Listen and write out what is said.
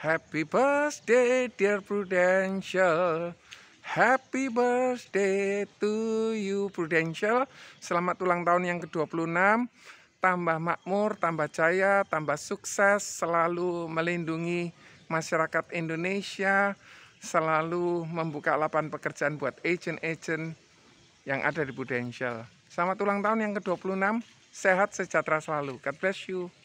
Happy birthday dear Prudential Happy birthday to you Prudential Selamat ulang tahun yang ke-26 Tambah makmur, tambah jaya, tambah sukses Selalu melindungi masyarakat Indonesia Selalu membuka lapangan pekerjaan buat agent-agent yang ada di Prudential Selamat ulang tahun yang ke-26 Sehat sejahtera selalu God bless you